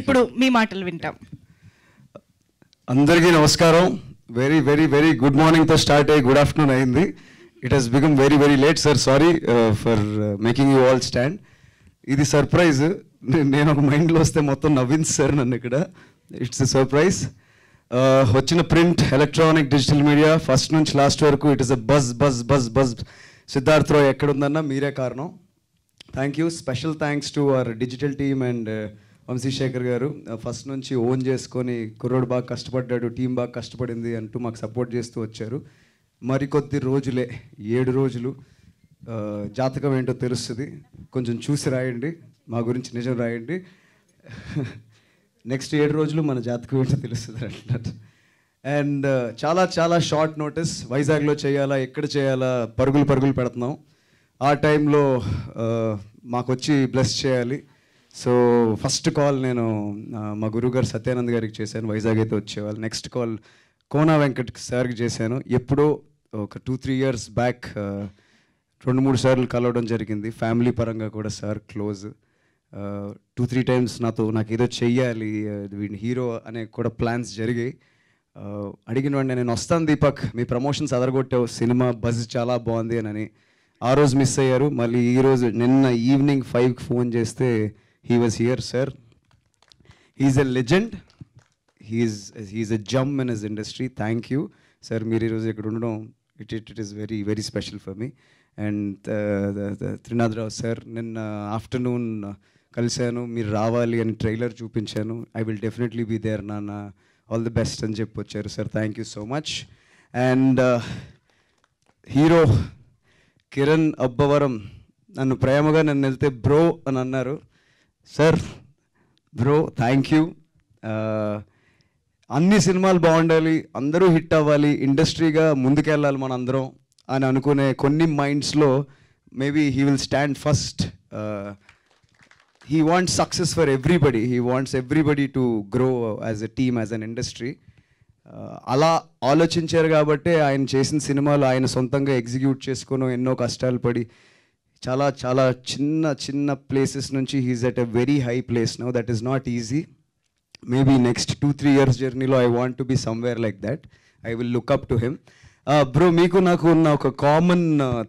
ఇప్పుడు మీ మాటలు వింటాం అందరికీ నమస్కారం very very very good morning తో స్టార్ట్ అయ్యి గుడ్ ఆఫ్టర్నూన్ అయింది it has become very very late sir sorry for making you all stand ఇది సర్ప్రైజ్ నేను ఒక మైండ్లో వస్తే మొత్తం నవ్వింది సార్ నన్ను ఇక్కడ ఇట్స్ ఎ సర్ప్రైజ్ వచ్చిన print electronic digital media first నుంచి లాస్ట్ వరకు it is a buzz buzz buzz buzz Siddharth Roy ఎక్కడుందన్నా మీరే కారణం thank you special thanks to our digital team and Vamsi Shekhar గారు ఫస్ట్ నుంచి ఓన్ చేసుకొని కుర్రోడు బాగా కష్టపడ్డాడు టీం బాగా కష్టపడింది అంటూ మాకు సపోర్ట్ చేస్తూ వచ్చారు మరికొద్ది రోజులే ఏడు రోజులు జాతకం ఏంటో తెలుస్తుంది కొంచెం చూసి రాయండి మా గురించి నిజం రాయండి నెక్స్ట్ ఏడు రోజులు మన జాతకం ఏంటో తెలుస్తుంది అంటున్నారు అండ్ చాలా చాలా షార్ట్ నోటీస్ వైజాగ్లో చేయాలా ఎక్కడ చేయాలా పరుగులు పరుగులు పెడుతున్నాం ఆ టైంలో మాకు వచ్చి బ్లెస్ చేయాలి సో ఫస్ట్ కాల్ నేను మా గురుగారు సత్యానంద్ గారికి చేశాను వైజాగ్ అయితే వచ్చేవాళ్ళు నెక్స్ట్ కాల్ కోనా వెంకట్ సార్కి చేశాను ఎప్పుడో ఒక టూ త్రీ ఇయర్స్ బ్యాక్ రెండు మూడు సార్లు కలవడం జరిగింది ఫ్యామిలీ పరంగా కూడా sir close two three times నాతో నాకు ఏదో చెయ్యాలి వీడిని హీరో అనే కూడా ప్లాన్స్ జరిగాయి అడిగిన వాడిని నేను వస్తాను దీపక్ మీ ప్రమోషన్స్ అదరగొట్టావు సినిమా బజ్ చాలా బాగుంది అని ఆ రోజు మిస్ అయ్యారు మళ్ళీ ఈరోజు నిన్న ఈవినింగ్ ఫైవ్కి ఫోన్ చేస్తే he was here sir he's a legend he's he's a gem in his industry thank you sir మీరు ఈరోజు ఇక్కడ ఉండడం it it it is very very special for me and Trinadha Rao sir నిన్న ఆఫ్టర్నూన్ uh, కలిశాను మీరు రావాలి అని ట్రైలర్ చూపించాను I will definitely be there నాన్న ఆల్ ది బెస్ట్ అని చెప్పి వచ్చారు sir thank you so much and hero Kiran Abbavaram నన్ను ప్రేమగా నన్ను వెళ్తే బ్రో అని అన్నారు సార్ బ్రో థ్యాంక్ యూ అన్ని సినిమాలు బాగుండాలి అందరూ హిట్ అవ్వాలి ఇండస్ట్రీగా ముందుకెళ్ళాలి మనందరం అని అనుకునే కొన్ని మైండ్స్లో maybe he will stand first he wants success for everybody he wants everybody to grow as a team as an industry అలా ఆలోచించారు కాబట్టే ఆయన చేసిన సినిమాలు ఆయన సొంతంగా ఎగ్జిక్యూట్ చేసుకుని ఎన్నో కష్టాలు పడి చాలా చాలా చిన్న చిన్న ప్లేసెస్ నుంచి he's at a very high place now that is not easy maybe next two three years జర్నీలో I want to be somewhere like that I will look up to him bro మీకు నాకు ఉన్న ఒక common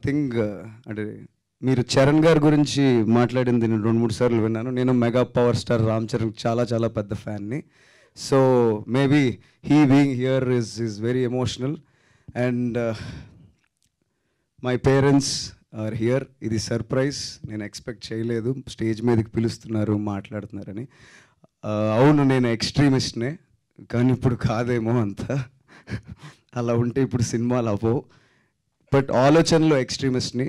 thing uh, uh, అంటే మీరు చరణ్ గారి గురించి మాట్లాడింది నేను రెండు మూడు సార్లు విన్నాను నేను mega power star Ram Charan చాలా చాలా పెద్ద ఫ్యాన్ని so maybe he being here is is very emotional and my parents are here ఇది సర్ప్రైజ్ నేను ఎక్స్పెక్ట్ చేయలేదు స్టేజ్ మీదకి పిలుస్తున్నారు మాట్లాడుతున్నారని అవును నేను ఎక్స్ట్రీమిస్ట్నే కానీ ఇప్పుడు కాదేమో అంతా అలా ఉంటే ఇప్పుడు సినిమాలు అవ్వవు బట్ ఆలోచనలో ఎక్స్ట్రీమిస్ట్ని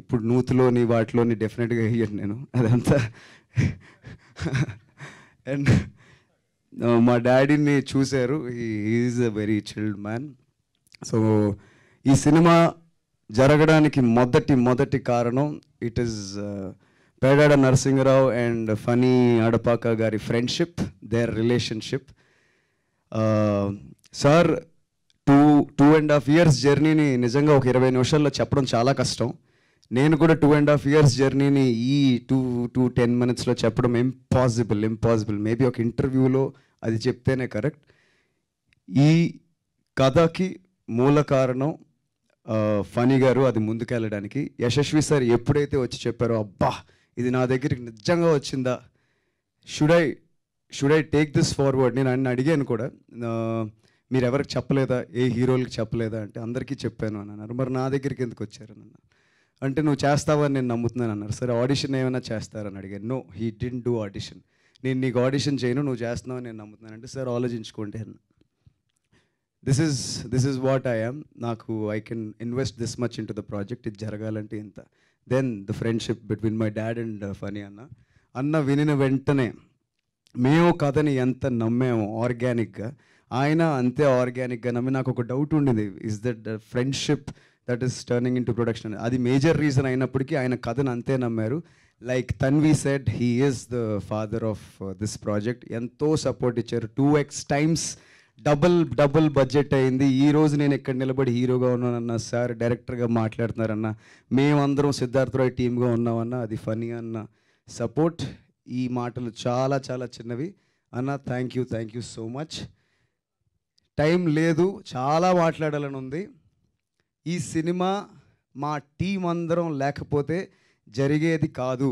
ఇప్పుడు నూతులోని వాటిలోని డెఫినెట్గా వేయను నేను అదంతా అండ్ మా డాడీని చూశారు is a very chilled man so ఈ సినిమా జరగడానికి మొదటి మొదటి కారణం it is uh, Pedada Narasimha Rao and Phani Adapaka గారి friendship their relationship sir two two and half years జర్నీని నిజంగా ఒక ఇరవై నిమిషాల్లో చెప్పడం చాలా కష్టం నేను కూడా టూ అండ్ హాఫ్ ఇయర్స్ జర్నీని ఈ టూ టూ టెన్ మినిట్స్లో చెప్పడం ఇంపాసిబుల్ ఇంపాసిబుల్ మేబీ ఒక ఇంటర్వ్యూలో అది చెప్తేనే కరెక్ట్ ఈ కథకి మూల కారణం ఫనీ గారు అది ముందుకెళ్ళడానికి యశస్వి సార్ ఎప్పుడైతే వచ్చి చెప్పారో అబ్బా ఇది నా దగ్గరికి నిజంగా వచ్చిందా should I should I take this forward నేను ఆయన అడిగాను కూడా మీరు ఎవరికి చెప్పలేదా ఏ హీరోలకి చెప్పలేదా అంటే అందరికీ చెప్పాను అని అన్నారు మరి నా దగ్గరికి ఎందుకు వచ్చారు అన్న అంటే నువ్వు చేస్తావని నేను నమ్ముతున్నాను అన్నారు సరే ఆడిషన్ ఏమైనా చేస్తారని అడిగాను no he didn't do audition నేను నీకు ఆడిషన్ చేయను నువ్వు చేస్తున్నావు నేను నమ్ముతున్నాను అంటే సార్ ఆలోచించుకోండి అన్న this is this is what I am నాకు I can invest this much into the project ఇది జరగాలంటే ఇంత then the friendship between my dad and Phani అన్న అన్న వినిన వెంటనే మేము కథని ఎంత నమ్మాము ఆర్గానిక్గా ఆయన అంతే ఆర్గానిక్గా నమ్మి నాకు ఒక డౌట్ ఉండింది is that the friendship that is turning into production అది మేజర్ రీజన్ అయినప్పటికీ ఆయన కథను అంతే నమ్మారు like Tanvi said he is the father of this project ఎంతో సపోర్ట్ ఇచ్చారు two X times double double budget అయింది ఈ రోజు నేను ఇక్కడ నిలబడి హీరోగా ఉన్నానన్న సార్ డైరెక్టర్గా మాట్లాడుతున్నారన్న మేమందరం రాయ్ టీమ్గా ఉన్నామన్న అది ఫనీ అన్న సపోర్ట్ ఈ మాటలు చాలా చాలా చిన్నవి అన్న thank you thank you so much time లేదు చాలా మాట్లాడాలని ఉంది ఈ సినిమా మా టీం అందరం లేకపోతే జరిగేది కాదు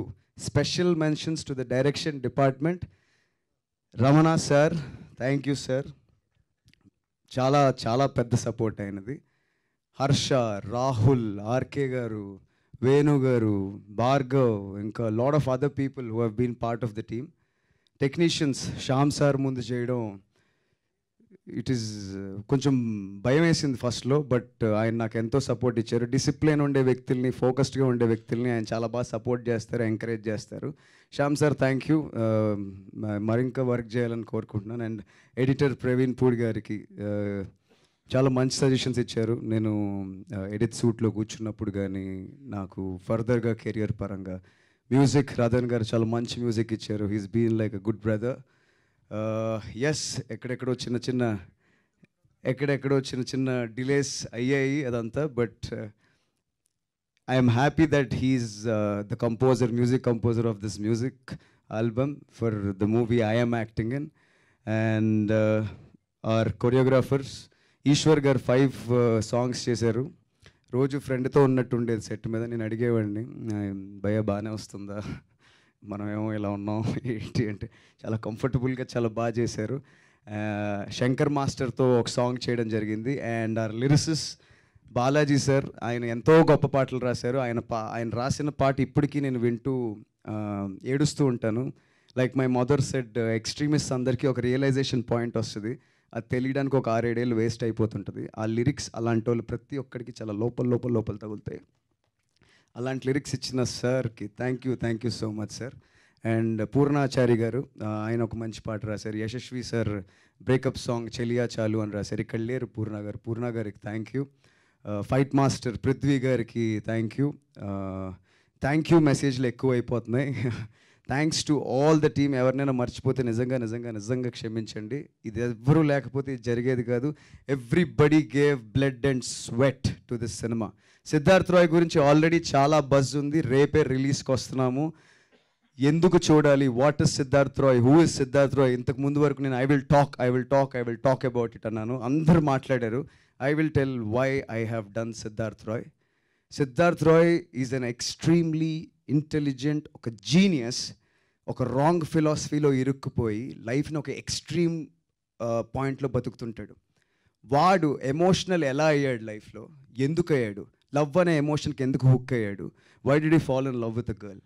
special mentions to the direction department Ramana sir thank you sir చాలా చాలా పెద్ద సపోర్ట్ అయినది హర్ష రాహుల్ ఆర్కే గారు వేణు గారు భార్గవ్ ఇంకా lot of other people who been part of the team technicians Shyam sir ముందు చేయడం ఇట్ ఈస్ uh, కొంచెం భయం వేసింది ఫస్ట్లో బట్ uh, ఆయన నాకు ఎంతో సపోర్ట్ ఇచ్చారు డిసిప్లిన్ ఉండే వ్యక్తుల్ని ఫోకస్డ్గా ఉండే వ్యక్తుల్ని ఆయన చాలా బాగా సపోర్ట్ చేస్తారు ఎంకరేజ్ చేస్తారు శ్యామ్ సార్ థ్యాంక్ యూ మరింక వర్క్ చేయాలని కోరుకుంటున్నాను అండ్ ఎడిటర్ ప్రవీణ్ పూడి గారికి uh, చాలా మంచి సజెషన్స్ ఇచ్చారు నేను ఎడిట్ సూట్లో కూర్చున్నప్పుడు కానీ నాకు ఫర్దర్గా కెరియర్ పరంగా మ్యూజిక్ రాధన్ గారు చాలా మంచి మ్యూజిక్ ఇచ్చారు he's been like a good brother yes ఎక్కడెక్కడో చిన్న చిన్న ఎక్కడెక్కడో చిన్న చిన్న డిలేస్ అయ్యాయి అదంతా but I'm happy that he's the composer music composer of this music album for the movie I'm acting in and our choreographers Eshwar గారు ఫైవ్ సాంగ్స్ uh, చేశారు రోజు ఫ్రెండ్తో ఉన్నట్టు ఉండేది సెట్ మీద నేను అడిగేవాడిని భయ బాగానే వస్తుందా మనమేమో ఇలా ఉన్నాం ఏంటి అంటే చాలా కంఫర్టబుల్గా చాలా బాగా చేశారు శంకర్ మాస్టర్తో ఒక సాంగ్ చేయడం జరిగింది and our lyricist Balaji sir ఆయన ఎంతో గొప్ప పాటలు రాశారు ఆయన పా ఆయన రాసిన పాట ఇప్పటికీ నేను వింటూ ఏడుస్తూ ఉంటాను like my mother said extremist అందరికీ ఒక రియలైజేషన్ పాయింట్ వస్తుంది అది తెలియడానికి ఒక ఆరేడేళ్ళు వేస్ట్ అయిపోతుంటుంది ఆ లిరిక్స్ అలాంటి వాళ్ళు ప్రతి ఒక్కరికి చాలా లోపల లోపల లోపల తగులుతాయి అలాంటి లిరిక్స్ ఇచ్చిన సార్కి thank you thank you so much sir and Purnachari గారు ఆయన ఒక మంచి పాట రాశారు యశస్వి సార్ బ్రేకప్ సాంగ్ చెలియా చాలు అని రాశారు ఇక్కడ లేరు పూర్ణ గారు పూర్ణ గారికి thank you fight master Prithvi గారికి థ్యాంక్ యూ థ్యాంక్ యూ మెసేజ్లు ఎక్కువ అయిపోతున్నాయి thanks to all the team ఎవరినైనా మర్చిపోతే నిజంగా నిజంగా నిజంగా క్షమించండి ఇది ఎవ్వరూ లేకపోతే జరిగేది కాదు everybody gave blood and sweat to this cinema Siddharth Roy గురించి ఆల్రెడీ చాలా బజ్ ఉంది రేపే రిలీజ్కి వస్తున్నాము ఎందుకు చూడాలి what is Siddharth Roy who is Siddharth Roy ఇంతకు ముందు వరకు నేను I will talk I will talk I will talk about it అన్నాను అందరూ మాట్లాడారు I will tell why I have done Siddharth Roy Siddharth Roy is an extremely intelligent ఒక జీనియస్ ఒక రాంగ్ ఫిలాసఫీలో ఇరుక్కుపోయి లైఫ్ని ఒక ఎక్స్ట్రీమ్ పాయింట్లో బతుకుతుంటాడు వాడు ఎమోషనల్ ఎలా అయ్యాడు లైఫ్లో ఎందుకు అయ్యాడు లవ్ అనే ఎమోషన్కి ఎందుకు హుక్ అయ్యాడు why did fall in love with a girl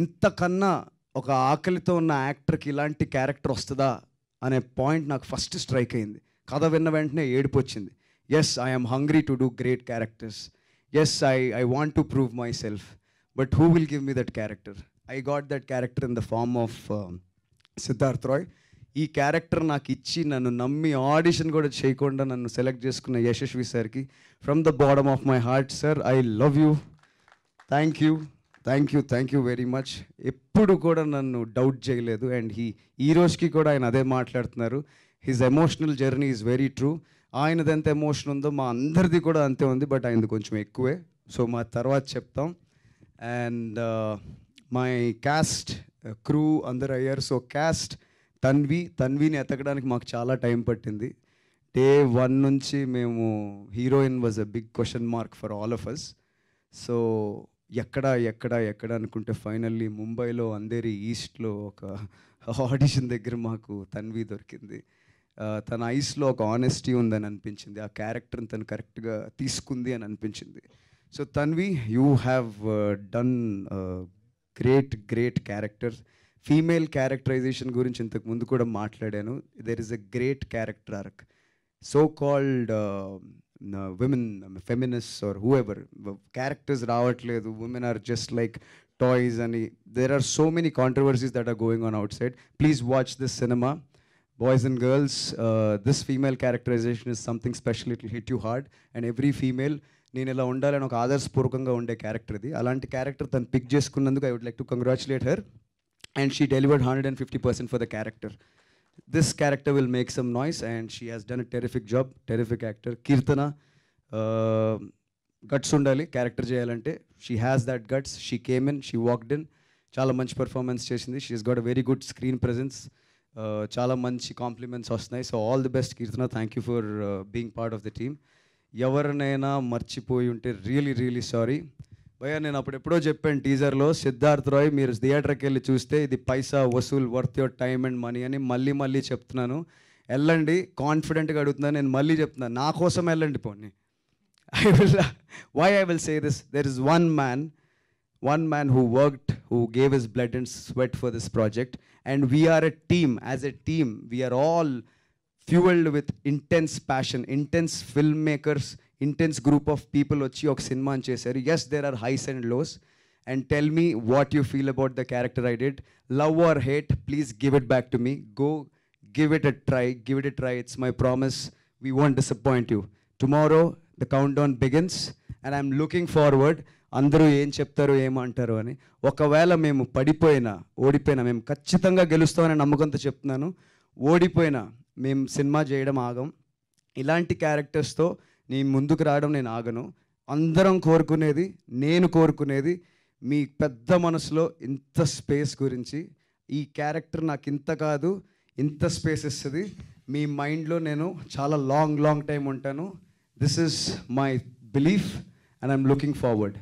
ఇంతకన్నా ఒక ఆకలితో ఉన్న యాక్టర్కి ఇలాంటి క్యారెక్టర్ వస్తుందా అనే పాయింట్ నాకు ఫస్ట్ స్ట్రైక్ అయింది కథ విన్న వెంటనే ఏడుపు వచ్చింది yes I'm hungry to do great characters yes I I want to prove myself but who will give me that character I got that character in the form of Siddharth Roy ఈ character నాకు ఇచ్చి నన్ను నమ్మి audition కూడా చేయకుండా నన్ను select చేసుకున్న యశస్వి సార్కి from the bottom of my heart sir I love you thank you thank you thank you very much ఎప్పుడు కూడా నన్ను డౌట్ చేయలేదు అండ్ హీ ఈ రోజుకి కూడా ఆయన అదే మాట్లాడుతున్నారు his emotional journey is very true ఆయనది ఎంత ఎమోషన్ ఉందో మా అందరిది కూడా అంతే ఉంది బట్ ఆయనది కొంచెం ఎక్కువే సో మా తర్వాత చెప్తాం అండ్ మై క్యాస్ట్ క్రూ అందరు అయ్యారు సో క్యాస్ట్ తన్వి తన్విని ఎతకడానికి మాకు చాలా టైం పట్టింది డే వన్ నుంచి మేము heroine was a big question mark for all of us so ఎక్కడ ఎక్కడ ఎక్కడ అనుకుంటే ఫైనల్లీ ముంబైలో అందేరి ఈస్ట్లో ఒక ఆడిషన్ దగ్గర మాకు తన్వి దొరికింది uh, తన ఐస్లో ఒక ఆనెస్టీ ఉందని అనిపించింది ఆ క్యారెక్టర్ని తను కరెక్ట్గా తీసుకుంది అని అనిపించింది So Tanvi, you have uh, done uh, great, great characters. Female characterization, Gurin Chintak Mundu Koda Matladenu, there is a great character arc. So called uh, women, um, feminists, or whoever, characters Ravatle, the women are just like toys, and there are so many controversies that are going on outside. Please watch this cinema. Boys and girls, this female characterization is something special. It will hit you hard, and every female. నేను ఇలా ఉండాలని ఒక ఆదర్శపూర్వకంగా ఉండే character ఇది అలాంటి character తను pick చేసుకున్నందుకు I would like to congratulate her and she delivered hundred and fifty percent for the character this character will make some noise and she has done a terrific job terrific actor Keerthana guts ఉండాలి character చేయాలంటే she has that guts she came in she walked in చాలా మంచి performance చేసింది she's got a very good screen presence చాలా మంచి compliments వస్తున్నాయి so all the best Keerthana thank you for being part of the team ఎవరినైనా మర్చిపోయి ఉంటే really really sorry భయ నేను అప్పుడు ఎప్పుడో చెప్పాను టీజర్లో సిద్ధార్థ్ రాయ్ మీరు థియేటర్కి వెళ్ళి చూస్తే ఇది paisa vasool worth your time and money అని మళ్ళీ మళ్ళీ చెప్తున్నాను వెళ్ళండి కాన్ఫిడెంట్గా అడుగుతున్నాను నేను మళ్ళీ చెప్తున్నాను నా కోసం వెళ్ళండి పోనీ I will why I will say this there is one man one man who worked who gave his blood and sweat for this project and we are a team as a team we are all fuelled with intense passion intense film makers intense group of people వచ్చి ఒక సినిమాని చేశారు yes there are highs and lows and tell me what you feel about the character I did love or hate please give it back to me go give it a try give it a try it's my promise we want disappoint you tomorrow the countdown begins and I'm looking forward అందరూ ఏం చెప్తారు ఏమంటారు అని ఒకవేళ మేము పడిపోయినా ఓడిపోయినా మేము ఖచ్చితంగా గెలుస్తామని నమ్మకంతో చెప్తున్నాను ఓడిపోయినా మేము సినిమా చేయడం ఆగం ఇలాంటి క్యారెక్టర్స్తో నేను ముందుకు రావడం నేను ఆగను అందరం కోరుకునేది నేను కోరుకునేది మీ పెద్ద మనసులో ఇంత స్పేస్ గురించి ఈ క్యారెక్టర్ నాకు ఇంత కాదు ఇంత స్పేస్ ఇస్తుంది మీ మైండ్లో నేను చాలా లాంగ్ లాంగ్ టైం ఉంటాను this is my belief and I'm looking forward